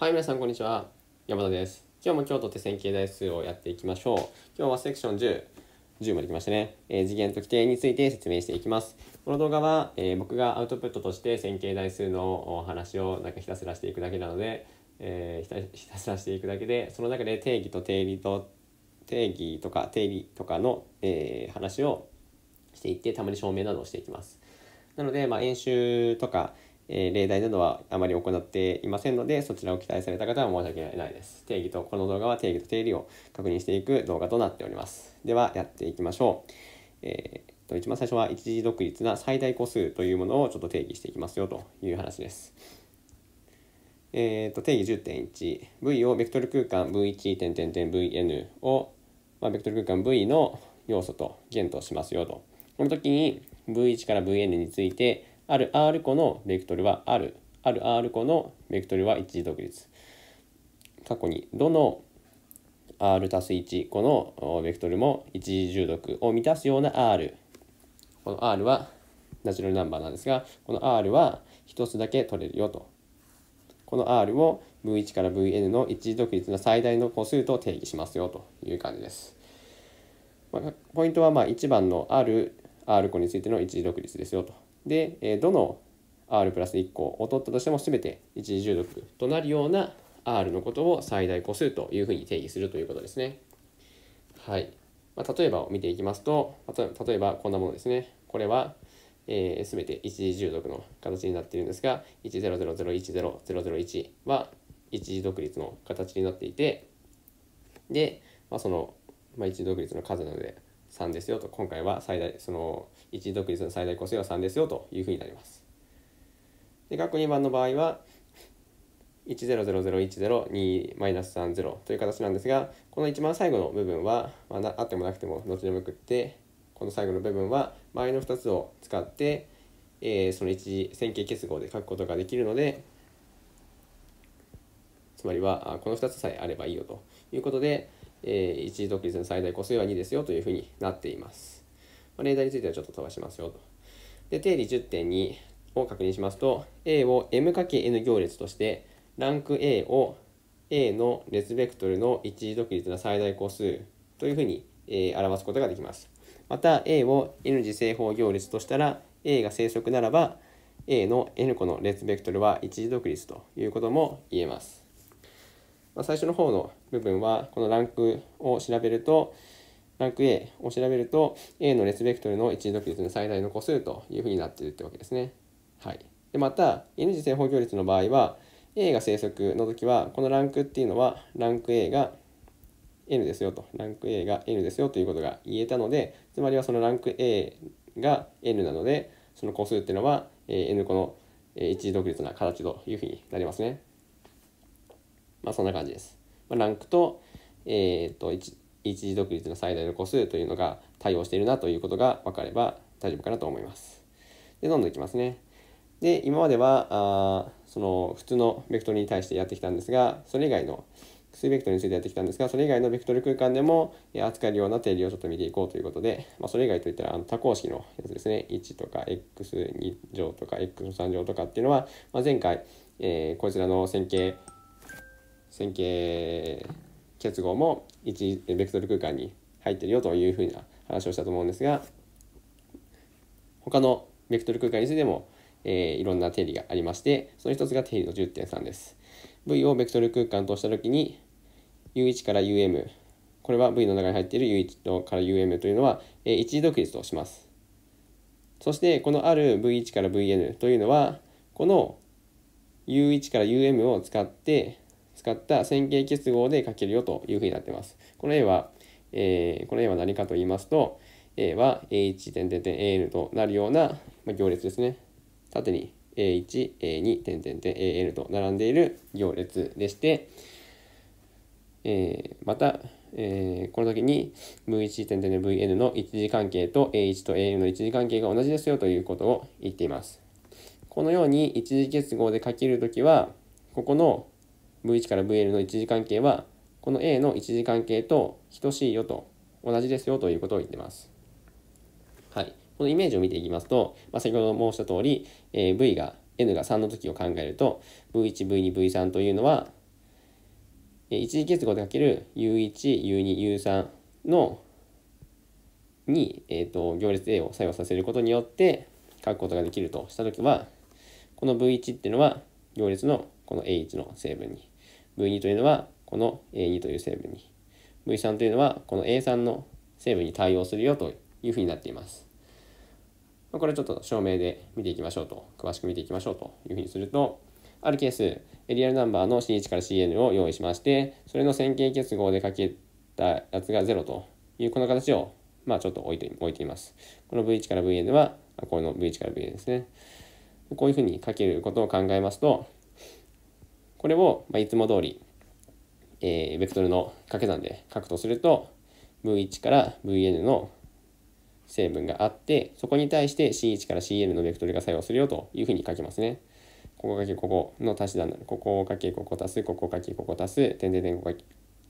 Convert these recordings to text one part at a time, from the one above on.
はい、皆さん、こんにちは。山田です。今日も京都手線形代数をやっていきましょう。今日はセクション10、10まで来ましたね。えー、次元と規定について説明していきます。この動画は、えー、僕がアウトプットとして線形代数のお話をなんかひたすらしていくだけなので、えー、ひたすらしていくだけで、その中で定義と定理と、定義とか定理とかの、え話をしていって、たまに証明などをしていきます。なので、まあ、演習とか、えー、例題などはあまり行っていませんので、そちらを期待された方は申し訳ないです。定義と、この動画は定義と定理を確認していく動画となっております。では、やっていきましょう。えー、っと、一番最初は一時独立な最大個数というものをちょっと定義していきますよという話です。えー、っと、定義10.1、V をベクトル空間 V1 点点点 VN を、まあ、ベクトル空間 V の要素と元としますよと。この時に V1 から Vn についてある R 個のベクトルはあるある R 個のベクトルは一時独立過去にどの R たす1このベクトルも一時重読を満たすような R この R はナチュラルナンバーなんですがこの R は1つだけ取れるよとこの R を V1 から Vn の一時独立の最大の個数と定義しますよという感じです。まあ、ポイントはまあ1番のある R 個についての一時独立ですよとで、えどの R プラス1個を取ったとしても全て一次重力となるような R のことを最大個数というふうに定義するということですね。はい。まあ、例えばを見ていきますと、例えばこんなものですね。これは、えー、全て一次重力の形になっているんですが、100010001は一次独立の形になっていて、で、まあ、その、まあ、一次独立の数なので、3ですよと今回は最大その一独立の最大個数は3ですよというふうになります。で学2番の場合は1 0 0 0 1 0 2マイナス30という形なんですがこの一番最後の部分は、まあ、あってもなくてもどっちでもよくってこの最後の部分は前の2つを使って、えー、その一次線形結合で書くことができるのでつまりはこの2つさえあればいいよということでえー、一時独立の最大個数は2ですよというふうになっています。まあ、例題についてはちょっと飛ばしますよと。で、定理10.2を確認しますと、A を M×N 行列として、ランク A を A の列ベクトルの一時独立の最大個数というふうに、えー、表すことができます。また A を N 次正方行列としたら A が正則ならば A の N 個の列ベクトルは一時独立ということも言えます。まあ、最初の方の部分は、このランクを調べると、ランク A を調べると、A の列ベクトルの一時独立の最大の個数というふうになっているってわけですね。はい。で、また、N 次正方形率の場合は、A が正則の時は、このランクっていうのは、ランク A が N ですよと、ランク A が N ですよということが言えたので、つまりはそのランク A が N なので、その個数っていうのは、N 個の一時独立な形というふうになりますね。まあ、そんな感じです。まあ、ランクと,、えーと、一、一次独立の最大の個数というのが対応しているなということが分かれば大丈夫かなと思います。で、どんどんいきますね。で、今まではあその普通のベクトルに対してやってきたんですが、それ以外の数ベクトルについてやってきたんですが、それ以外のベクトル空間でも扱えるような定理をちょっと見ていこうということで、まあ、それ以外といったらあの多項式のやつですね、1とか x2 乗とか x3 乗とかっていうのは、まあ、前回、えー、こちらの線形線形結合も一ベクトル空間に入ってるよというふうな話をしたと思うんですが他のベクトル空間についても、えー、いろんな定理がありましてその一つが定理の10.3です V をベクトル空間とした時に U1 から UM これは V の中に入っている U1 から UM というのは、えー、一時独立としますそしてこのある V1 から Vn というのはこの U1 から UM を使って使った線形結合で書けるよというふうになってます。この A は、えー、この A は何かと言いますと、A は A1 点点点 AN となるような、ま行列ですね。縦に A1、A2 点点点 AN と並んでいる行列でして、えー、また、えー、この時に V1 点点点 VN の一次関係と A1 と AN の一次関係が同じですよということを言っています。このように一次結合で書ける時は、ここの V1 から VL の一次関係はこの A の一次関係と等しいよと同じですよということを言ってます。はい、このイメージを見ていきますと、まあ、先ほど申した通り、えー、V が N が3の時を考えると V1、V2、V3 というのは、えー、一次結合でかける U1、U2、U3 のに、えーと、と行列 A を作用させることによって書くことができるとした時はこの V1 っていうのは行列のこの A1 の成分に V2 というのはこの A2 という成分に V3 というのはこの A3 の成分に対応するよというふうになっています。これちょっと証明で見ていきましょうと詳しく見ていきましょうというふうにするとあるケースエリアルナンバーの C1 から CN を用意しましてそれの線形結合でかけたやつが0というこの形をまあちょっと置いて置いています。この V1 から VN はこの V1 から VN ですね。こういうふうにかけることを考えますとこれを、まいつも通り、えー、ベクトルの掛け算で書くとすると、V1 から Vn の成分があって、そこに対して C1 から c n のベクトルが作用するよというふうに書きますね。ここかけここの足し算なのここをかけここ足す、ここかけここ足す、点点点ここかけ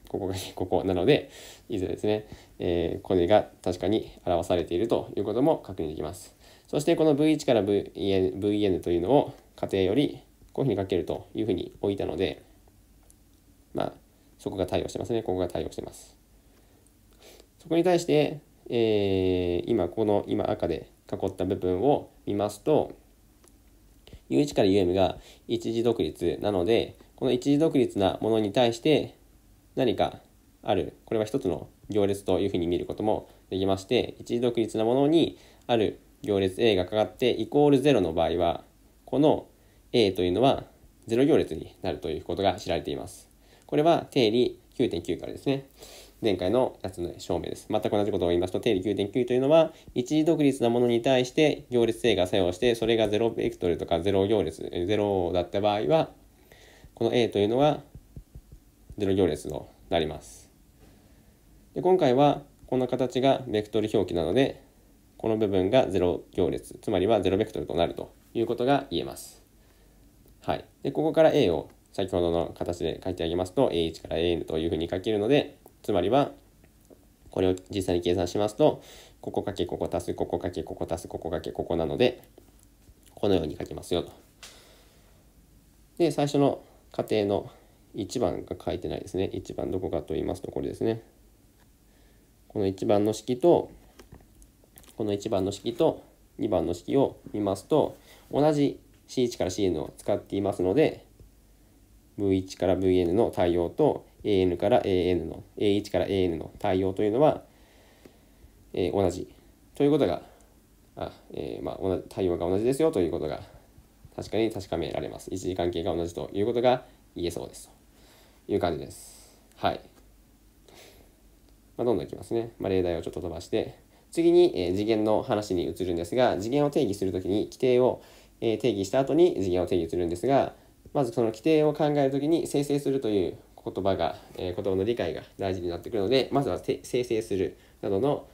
ここかけここなので、いずれですね、えー、これが確かに表されているということも確認できます。そしてこの V1 から VN, VN というのを仮定よりこういうふうに書けるというふうに置いたので、まあ、そこが対応してますね。ここが対応してます。そこに対して、えー、今、この、今赤で囲った部分を見ますと、U1 から UM が一時独立なので、この一時独立なものに対して何かある、これは一つの行列というふうに見ることもできまして、一時独立なものにある行列 A がかかってイコール0の場合は、この A というのは0行列になるということが知られています。これは定理9.9からですね。前回のやつの証明です。全く同じことを言いますと、定理9.9というのは、一時独立なものに対して行列性が作用して、それが0ベクトルとか0行列、0だった場合は、この A というのは0行列となります。で今回は、この形がベクトル表記なので、この部分が0行列、つまりは0ベクトルとなるということが言えます。はい。で、ここから A を先ほどの形で書いてあげますと、A1 から AN というふうに書けるので、つまりは、これを実際に計算しますと、ここかけここ足す、ここかけここ足す、ここかけここなので、このように書きますよと。で、最初の仮定の1番が書いてないですね。1番どこかと言いますと、これですね。この1番の式と、この1番の式と2番の式を見ますと、同じ C1 から CN を使っていますので V1 から VN の対応と AN から AN の A1 から AN の対応というのは、えー、同じということがあ、えー、まあ、同じ対応が同じですよということが確かに確かめられます一時関係が同じということが言えそうですという感じですはい、まあ、どんどんいきますね、まあ、例題をちょっと飛ばして次に、えー、次元の話に移るんですが次元を定義するときに規定を、え定義した後に事業を定義するんですがまずその規定を考える時に生成するという言葉が、え言葉の理解が大事になってくるのでまずは生成するなどの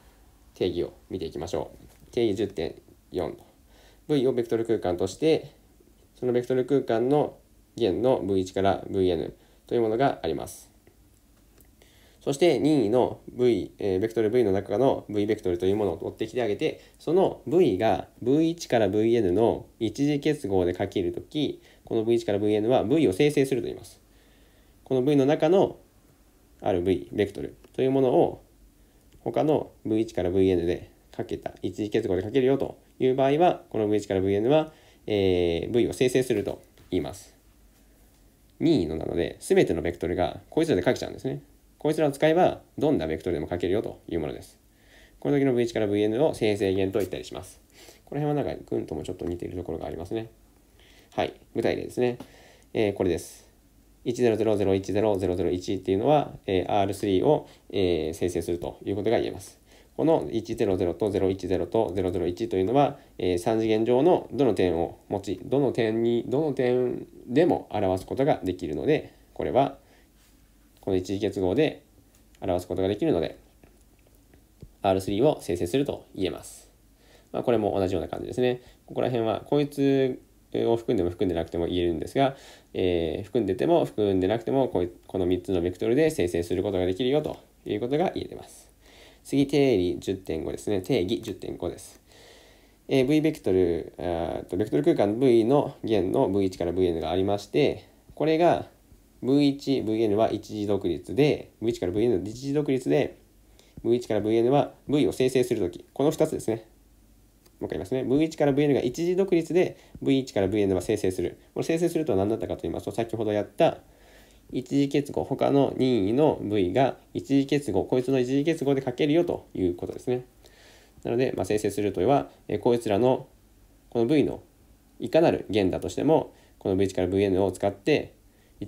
定義を見ていきましょう定義10.4 V をベクトル空間としてそのベクトル空間の弦の V1 から Vn というものがありますそして任意の V、えー、ベクトル V の中の V ベクトルというものを追ってきてあげて、その V が V1 から Vn の一次結合でかけるとき、この V1 から Vn は V を生成すると言います。この V の中のある V、ベクトルというものを他の V1 から Vn でかけた、一次結合でかけるよという場合は、この V1 から Vn は、えー、V を生成すると言います。任意のなので、すべてのベクトルがこいつらで書けちゃうんですね。こいつらを使えば、どんなベクトルでも書けるよというものです。この時の V1 から Vn を正成弦と言ったりします。この辺はなんか、群ともちょっと似ているところがありますね。はい、具体例ですね。えー、これです。100010001っていうのは、えー、R3 を、えー、生成するということが言えます。この100と010と001というのは、えー、3次元上のどの点を持ち、どの点に、どの点でも表すことができるので、これはこの一次結合で表すことができるので R3 を生成すると言えます。まあ、これも同じような感じですね。ここら辺はこいつを含んでも含んでなくても言えるんですが、えー、含んでても含んでなくてもここの3つのベクトルで生成することができるよということが言えてます。次、定理10.5ですね。定義10.5です。えー、v ベクトル、ベクトル空間 V の弦の V1 から Vn がありまして、これが V1、Vn は一次独立で、V1 から Vn は一次独立で、V1 から Vn は V を生成するとき、この2つですね。もう一回言いますね。V1 から Vn が一次独立で、V1 から Vn は生成する。これ生成するとは何だったかと言いますと、先ほどやった一次結合、他の任意の V が一次結合、こいつの一次結合で書けるよということですね。なので、まあ、生成するとは、えこいつらのこの V のいかなる弦だとしても、この V1 から Vn を使って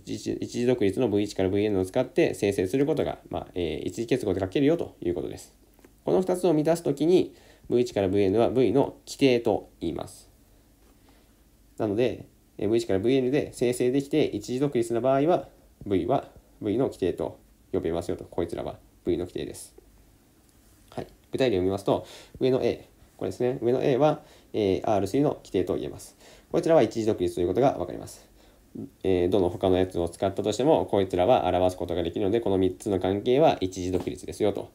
一時一時独立の V1 から Vn を使って生成することが、まあ、えー、一次結合で書けるよということです。この2つを満たすときに V1 から Vn は V の規定と言います。なので、V1 から Vn で生成できて一時独立の場合は V は V の規定と呼べますよと、こいつらは V の規定です。はい、具体例を見ますと、上の A、これですね、上の A は、えー、R3 の規定と言えます。こちらは一時独立ということが分かります。えー、どの他のやつを使ったとしても、こいつらは表すことができるので、この3つの関係は一時独立ですよと。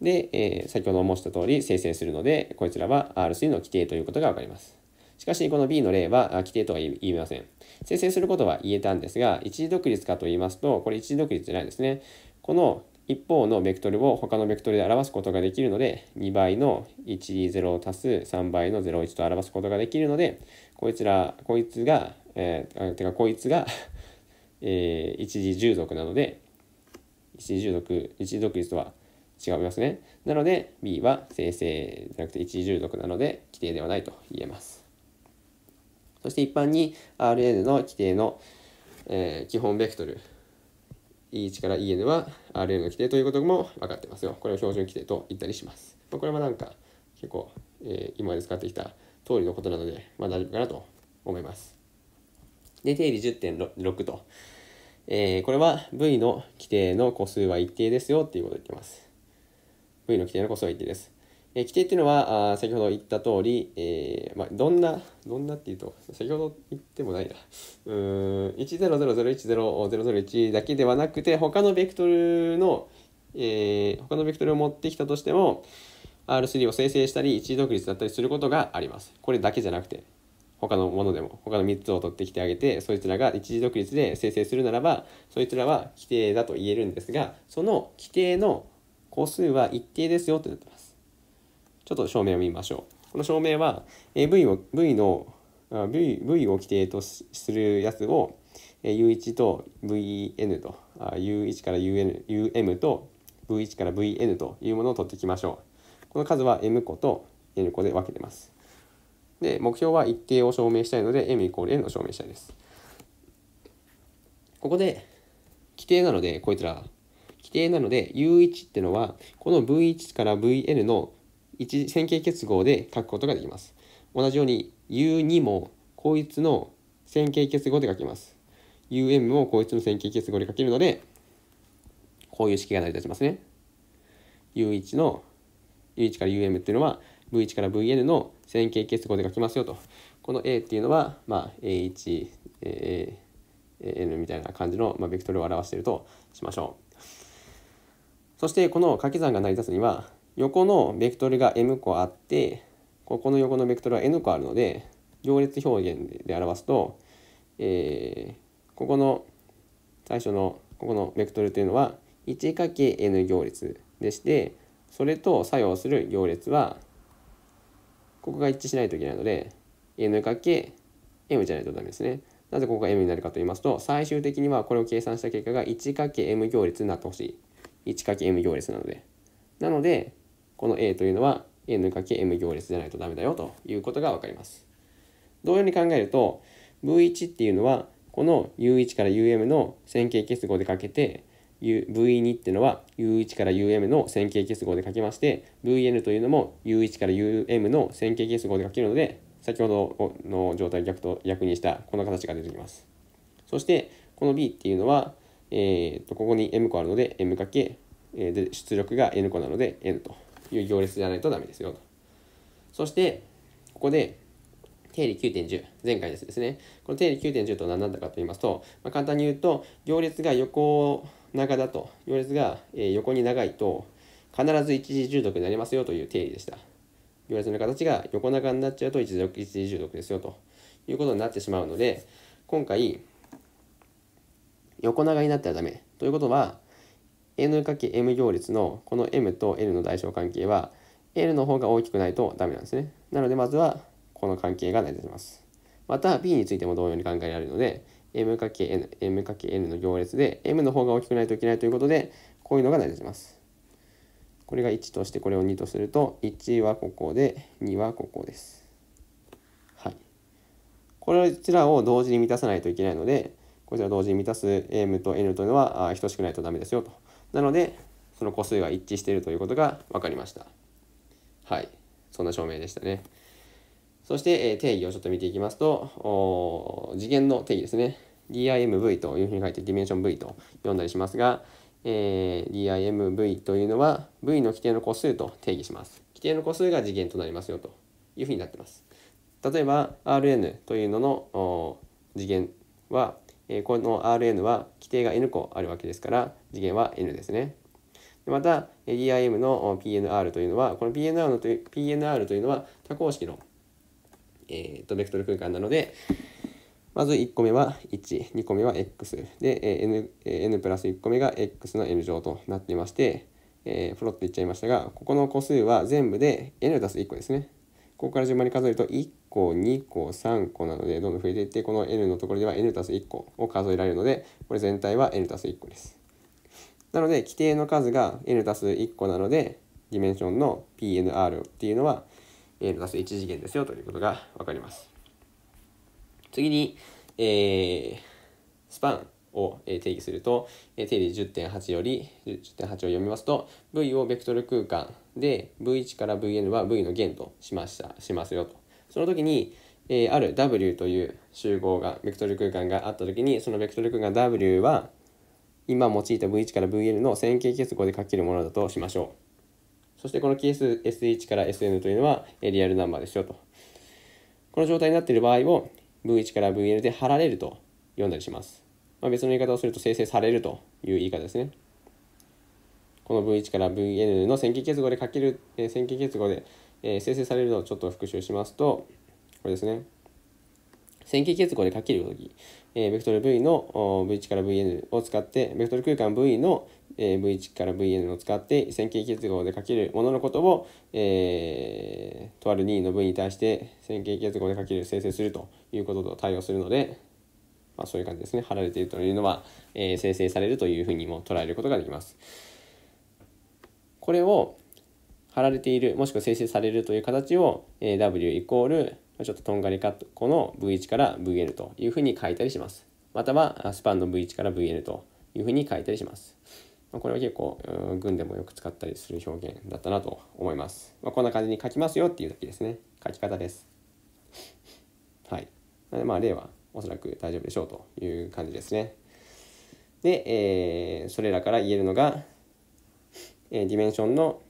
で、えー、先ほど申した通り生成するので、こいつらは R3 の規定ということがわかります。しかし、この B の例は規定とは言いません。生成することは言えたんですが、一時独立かと言いますと、これ一時独立じゃないですね。この一方のベクトルを他のベクトルで表すことができるので、2倍の1、0足す3倍の01と表すことができるので、こいつら、こいつがえー、てかこいつが えー、一時従属なので、一時従属、一時独立とは違いますね。なので、B は生成じゃなくて一時従属なので、規定ではないと言えます。そして一般に RN の規定の、えー、基本ベクトル E1 から EN は RN の規定ということも分かってますよ。これを標準規定と言ったりします。まこれはなんか結構、えー、今まで使ってきた通りのことなので、まあ、大丈夫かなと思います。で、定理10.6と。えー、これは V の規定の個数は一定ですよっていうことを言ってます。V の規定の個数は一定です。えー、規定っていうのは、あ先ほど言った通り、えー、まあ、どんな、どんなっていうと、先ほど言ってもないな。うん、100010001だけではなくて、他のベクトルの、えー、他のベクトルを持ってきたとしても、R3 を生成したり、一時独立だったりすることがあります。これだけじゃなくて。他のものでも他の3つを取ってきてあげてそいつらが一時独立で生成するならばそいつらは規定だと言えるんですがその規定の個数は一定ですよとなってますちょっと証明を見ましょうこの証明は V を V の v, v を規定とするやつを U1 と VN と U1 から UN UM と V1 から VN というものを取っていきましょうこの数は M 個と N 個で分けてますで、目標は一定を証明したいので、m イコール n を証明したいです。ここで、規定なので、こいつら、規定なので、u1 ってのは、この v1 から vn の一線形結合で書くことができます。同じように、u2 も、こいつの線形結合で書きます。um もこいつの線形結合で書けるので、こういう式が成り立ちますね。u1 の、u1 から um っていうのは、V1 から Vn の線形結合で書きますよと。この A っていうのは、まあ、A1、A、N みたいな感じの、まあ、ベクトルを表しているとしましょう。そしてこの掛け算が成り立つには、横のベクトルが M 個あって、ここの横のベクトルは N 個あるので、行列表現で表すと、えー、ここの最初のここのベクトルというのは 1×n 行列でしてそれと作用する行列はここが一致しないといけないので n かけ m じゃないとダメですね。なぜここが m になるかと言いますと最終的にはこれを計算した結果が 1×m 行列になってほしい 1×m 行列なのでなのでこの a というのは n×m 行列じゃないとダメだよということが分かります同様に考えると v1 っていうのはこの u1 から um の線形結合でかけて v 2っていうのは U1 から UM の線形結合で書きまして VN というのも U1 から UM の線形結合で書けるので先ほどの状態を逆と逆にしたこの形が出てきます。そしてこの B っていうのは、えー、とここに M 個あるので M かけ、えー、で出力が N 個なので N という行列じゃないとダメですよと。そしてここで定理9.10前回ですねこの定理9.10とは何だかと言いますと、まあ、簡単に言うと行列が横長だと行列が、え横に長いと必ず一時重篤になりますよという定理でした。行列の形が横長になっちゃうと一時重篤ですよということになってしまうので今回横長になったらダメということは n×m 行列のこの m と l の代償関係は l の方が大きくないとダメなんですね。なのでまずはこの関係が成り立ちます。また B についても同様に考えられるので m×n、の行列で、m の方が大きくないといけないということで、こういうのが成り立ちます。これが1として、これを2とすると、1はここで、2はここです。はい。こちらを同時に満たさないといけないので、こちら同時に満たす m と n というのは等しくないとダメですよと。なので、その個数が一致しているということが分かりました。はい。そんな証明でしたね。そして、え定義をちょっと見ていきますと、次元の定義ですね。DIMV というふうに書いてディメンション V と呼んだりしますが、えー、DIMV というのは V の規定の個数と定義します。規定の個数が次元となりますよというふうになってます。例えば Rn というのの次元は、えー、この Rn は規定が n 個あるわけですから次元は n ですね。また DIM の PNR というのはこの PNR, のという PNR というのは多項式の、えーとベクトル空間なので、まず1個目は1、2個目は x で、え n, n プラス1個目が x の n 乗となっていまして、えー、プロット言っちゃいましたが、ここの個数は全部で n たす1個ですね。ここから順番に数えると1個、2個、3個なのでどんどん増えていって、この n のところでは n たす1個を数えられるので、これ全体は n たす1個です。なので、規定の数が n たす1個なので、ディメンションの PNR っていうのは n たす1次元ですよということが分かります。次に、えー、スパンを定義すると、定理10.8より、10.8を読みますと、V をベクトル空間で V1 から Vn は V の弦としました、しますよと。その時に、えー、ある W という集合が、ベクトル空間があった時に、そのベクトル空間 W は、今用いた V1 から v n の線形結合で書けるものだとしましょう。そしてこの係数 S1 から Sn というのはリアルナンバーですよと。この状態になっている場合を V1 から v n で貼られると読んだりします。まあ、別の言い方をすると生成されるという言い方ですね。この V1 から VN の線形結合でかける、えー、線形結合で、えー、生成されるのをちょっと復習しますと、これですね。線形結合でかける動き、えー、ベクトル V の V1 から Vn を使って、ベクトル空間 V の、え V1 から Vn を使って線形結合でかけるもののことを、えー、とある任意の V に対して線形結合でかける生成するということと対応するので、まあ、そういう感じですね。貼られているというのは、えー、生成されるというふうにも捉えることができます。これを貼られている、もしくは生成されるという形を、えー、W イコールちょっととんがりカットの V1 から VN というふうに書いたりします。またはスパンの V1 から VN というふうに書いたりします。これは結構軍でもよく使ったりする表現だったなと思います。まあ、こんな感じに書きますよっていうだけですね。書き方です。はい。まあ例はおそらく大丈夫でしょうという感じですね。で、えー、それらから言えるのが、えー、ディメンションの、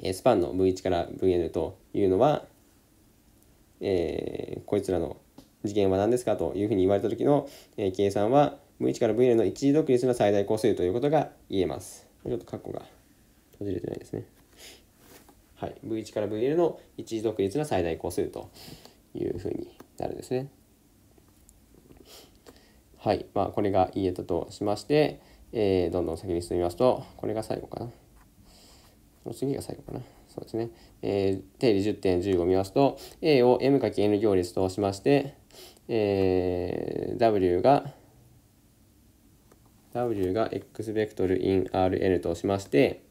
えー、スパンの V1 から VN というのは、えー、こいつらの次元は何ですかというふうに言われた時の、えー、計算は V1 から VL の一時独立の最大個数ということが言えます。ちょっとカッコが閉じれてないですね。はい、V1 から VL の一時独立の最大個数というふうになるんですね。はい、まあ、これが言えたとしまして、えー、どんどん先に進みますと、これが最後かな。次が最後かな。そうですね、えー、定理10.15見ますと、A を M×N 行列としまして、えー、W が W が X ベクトル in Rn としまして、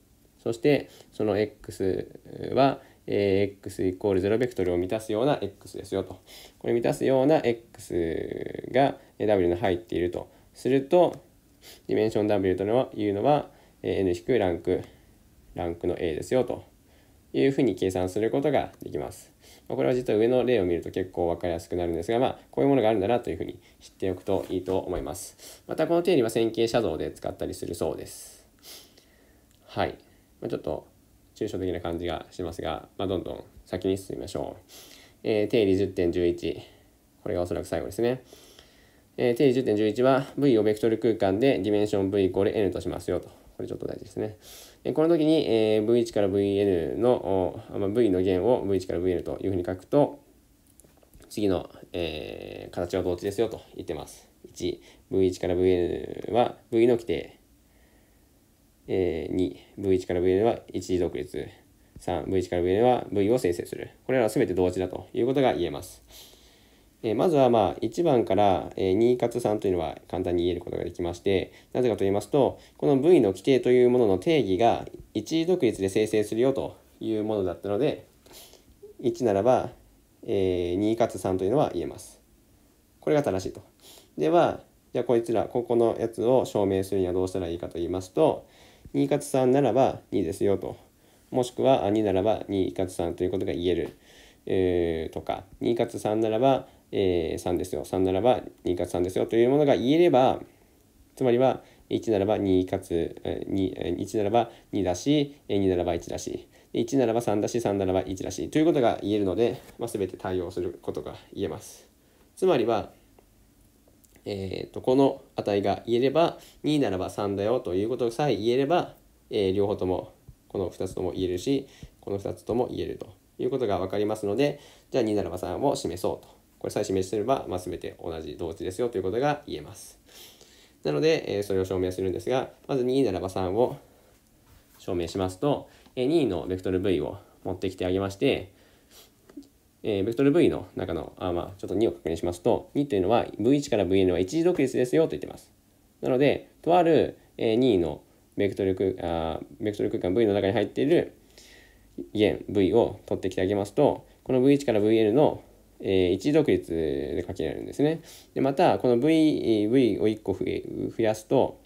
そしてその X は、えー、X イコール0ベクトルを満たすような X ですよと。これ満たすような X が W に入っていると。すると、ディメンション W というのは、いうのは N 引くランク、ランクの A ですよと。いうふうに計算することができます。これは実は上の例を見ると結構分かりやすくなるんですが、まあ、こういうものがあるんだなというふうに知っておくといいと思います。またこの定理は線形写像で使ったりするそうです。はい。まあ、ちょっと抽象的な感じがしますが、まあ、どんどん先に進みましょう。えー、定理10.11。これがおそらく最後ですね。えー、定理10.11は V をベクトル空間でディメンション V イコール N としますよと。これちょっと大事ですね。この時に V1 から Vn の V の弦を V1 から Vn というふうに書くと次の、え形は同値ですよと言ってます。1V1 から Vn は V の規定、え 2V1 から Vn は一時独立 3V1 から Vn は V を生成するこれらは全て同値だということが言えます。えまずはまあ1番から、え2かつ3というのは簡単に言えることができましてなぜかと言いますとこの V の規定というものの定義が一位独立で生成するよというものだったので1ならば、え2かつ3というのは言えますこれが正しいとではじゃあこいつらここのやつを証明するにはどうしたらいいかと言いますと2かつ3ならば2ですよともしくは2ならば2かつ3ということが言える、えー、とか2かつ3ならばえー、3ですよ3ならば2かつ3ですよというものが言えればつまりは1ならば2かつ1ならば2だし2ならば1だし1ならば3だし3ならば1だしということが言えるので、まあ、全て対応することが言えます。つまりは、えーと、とこの値が言えれば2ならば3だよということさえ言えれば、えー、両方ともこの2つとも言えるしこの2つとも言えるということが分かりますのでじゃあ2ならば3を示そうとこれさえ示してれば、まあ、全て同じ同値ですよということが言えます。なので、えー、それを証明するんですが、まず2ならば3を証明しますと、えー、2のベクトル v を持ってきてあげまして、えー、ベクトル v の中の、あまあ、ちょっと2を確認しますと、2というのは v1 から vn は一時独立ですよと言ってます。なので、とある、えー、2のベクトル空あベクトル空間 v の中に入っている弦 v を取ってきてあげますと、この v1 から vn のえー、一独立でかけられるんですね。でまたこの V, v を1個増やすと、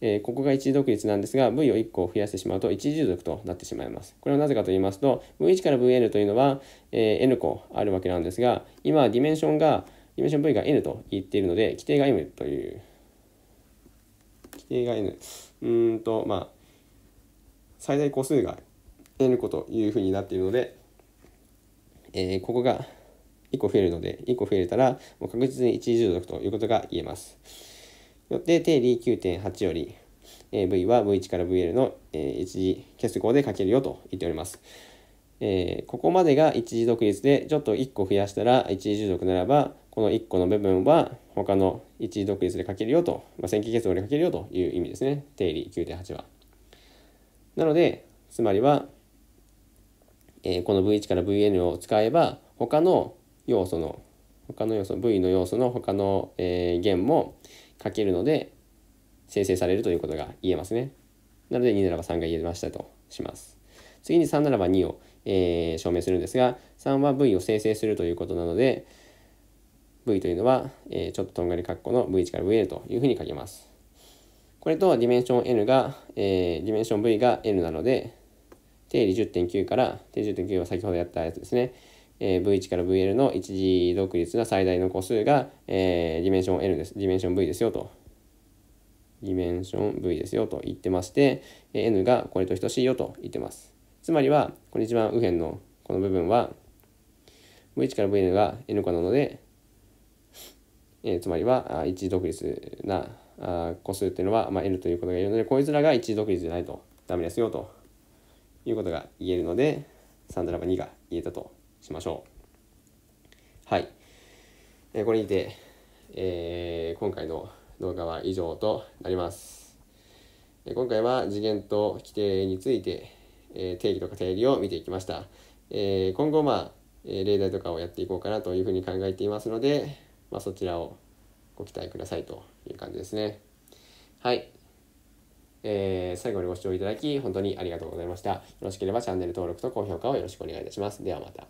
えー、ここが一独立なんですが V を1個増やしてしまうと一従属となってしまいます。これはなぜかと言いますと V1 から VN というのは、えー、N 個あるわけなんですが今はディメンションがディメンション V が N と言っているので規定が M という規定が N うんとまあ最大個数が N 個というふうになっているので、えー、ここが1個増えるので、1個増えたら、もう確実に一時従属ということが言えます。よって、定理9.8より、え V は V1 から VL の、え一時結合で書けるよと言っております。えー、ここまでが一時独立で、ちょっと1個増やしたら一時従属ならば、この1個の部分は他の一時独立で書けるよと、まあ、線形結合で書けるよという意味ですね。定理9.8は。なので、つまりは、えー、この V1 から VN を使えば、他の要素の他の要素 V の要素の他の、えー、弦もかけるので生成されるということが言えますね。なので2ならば3が言えましたとします。次に3ならば2を、えー、証明するんですが3は V を生成するということなので V というのは、えー、ちょっととんがり括弧の V1 から VL というふうに書けます。これとディメンション N が、えー、ディメンション V が N なので定理10.9から定理10.9は先ほどやったやつですねえー、V1 から VL の一次独立な最大の個数が、えー、ディメンション L です。ディメンション V ですよと。ディメンション V ですよと言ってまして、えー、N がこれと等しいよと言ってます。つまりは、これ一番右辺のこの部分は、V1 から v n が N 個なので、えー、つまりは、一次独立なあ個数っていうのは、まあ、N ということが言えるので、こいつらが一次独立じゃないとダメですよということが言えるので、3ドラバ2が言えたと。しましょう。はい。えー、これにて、えー、今回の動画は以上となります。え今回は次元と規定について、え定義とか定理を見ていきました。え今後、まあ、え例題とかをやっていこうかなというふうに考えていますので、まあ、そちらをご期待くださいという感じですね。はい。えー、最後にご視聴いただき、本当にありがとうございました。よろしければチャンネル登録と高評価をよろしくお願いいたします。ではまた。